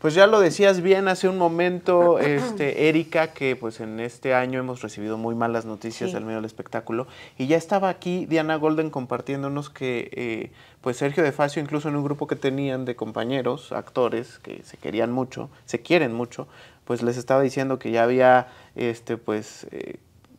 Pues ya lo decías bien hace un momento, este, Erika, que pues en este año hemos recibido muy malas noticias del medio del espectáculo. Y ya estaba aquí Diana Golden compartiéndonos que eh, pues Sergio de Facio, incluso en un grupo que tenían de compañeros, actores, que se querían mucho, se quieren mucho, pues les estaba diciendo que ya había este, pues, eh,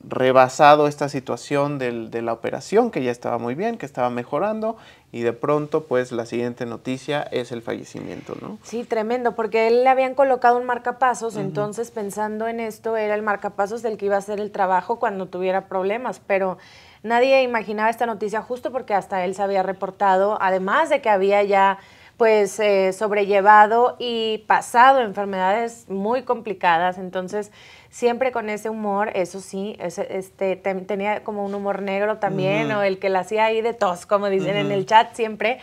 rebasado esta situación de la operación, que ya estaba muy bien, que estaba mejorando, y de pronto, pues, la siguiente noticia es el fallecimiento, ¿no? Sí, tremendo, porque él le habían colocado un marcapasos, entonces, pensando en esto, era el marcapasos del que iba a hacer el trabajo cuando tuviera problemas, pero nadie imaginaba esta noticia justo porque hasta él se había reportado, además de que había ya pues eh, sobrellevado y pasado enfermedades muy complicadas, entonces siempre con ese humor, eso sí, este, tenía como un humor negro también, o el que la hacía ahí de tos, como dicen en el chat siempre,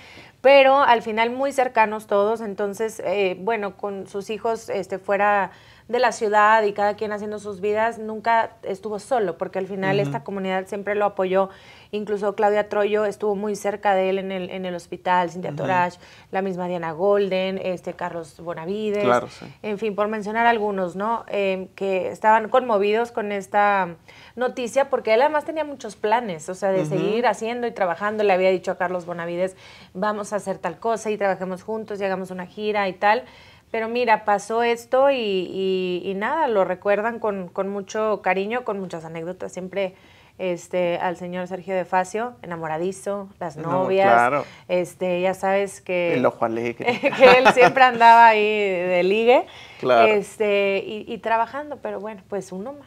pero al final muy cercanos todos, entonces, eh, bueno, con sus hijos este, fuera de la ciudad y cada quien haciendo sus vidas, nunca estuvo solo, porque al final esta comunidad siempre lo apoyó. Incluso Claudia Troyo estuvo muy cerca de él en el, en el hospital, Cintia Toraj, la misma Diana Golden, este Carlos Bonavides, claro, en fin, por mencionar algunos, ¿no? Eh, que estaban conmovidos con esta noticia, porque él además tenía muchos planes, o sea, de seguir haciendo y trabajando. Le había dicho a Carlos Bonavides, vamos a hacer tal cosa y trabajemos juntos y hagamos una gira y tal. Pero mira, pasó esto y, nada, lo recuerdan con, mucho cariño, con muchas anécdotas. Siempre este, al señor Sergio de Facio, enamoradizo, las novias. este, ya sabes que. que él siempre andaba ahí de ligue. Este, y, y trabajando, pero bueno, pues uno más.